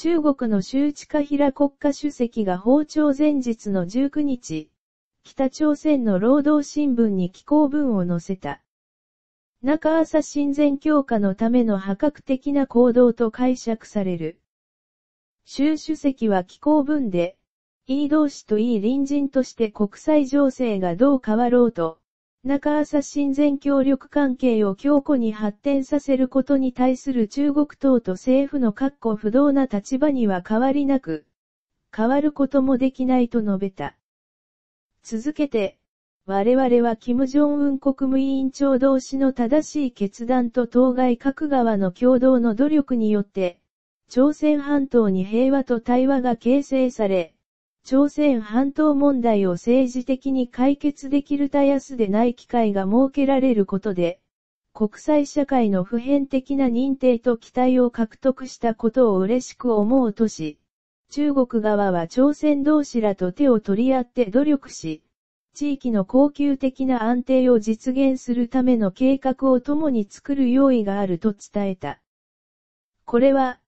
中国の周知化平国家主席が訪朝前日の19日、北朝鮮の労働新聞に寄稿文を載せた。中朝親善強化のための破格的な行動と解釈される。習主席は寄稿文で、いい同士といい隣人として国際情勢がどう変わろうと、中朝親善協力関係を強固に発展させることに対する中国党と政府の確固不動な立場には変わりなく、変わることもできないと述べた。続けて、我々は金正恩国務委員長同士の正しい決断と当該各側の共同の努力によって、朝鮮半島に平和と対話が形成され、朝鮮半島問題を政治的に解決できるたやすでない機会が設けられることで、国際社会の普遍的な認定と期待を獲得したことを嬉しく思うとし、中国側は朝鮮同士らと手を取り合って努力し、地域の恒久的な安定を実現するための計画を共に作る用意があると伝えた。これは、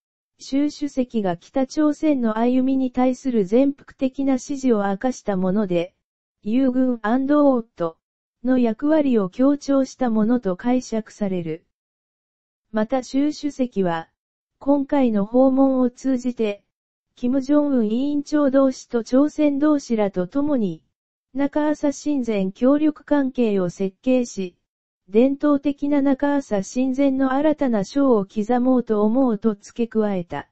習主席が北朝鮮の歩みに対する全幅的な支持を明かしたもので、友軍オートの役割を強調したものと解釈される。また習主席は、今回の訪問を通じて、金正恩委員長同士と朝鮮同士らと共に、中朝親善協力関係を設計し、伝統的な中朝親善の新たな章を刻もうと思うと付け加えた。